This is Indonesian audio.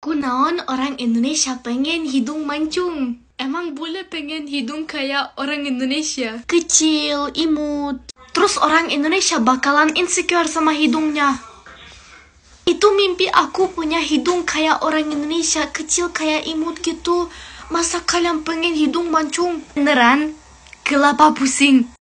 Kunaon orang Indonesia pengen hidung mancung? Emang boleh pengen hidung kayak orang Indonesia? Kecil, imut. Terus orang Indonesia bakalan insecure sama hidungnya. Itu mimpi aku punya hidung kayak orang Indonesia, kecil kayak imut gitu. Masa kalian pengen hidung mancung? Beneran? Kelapa pusing.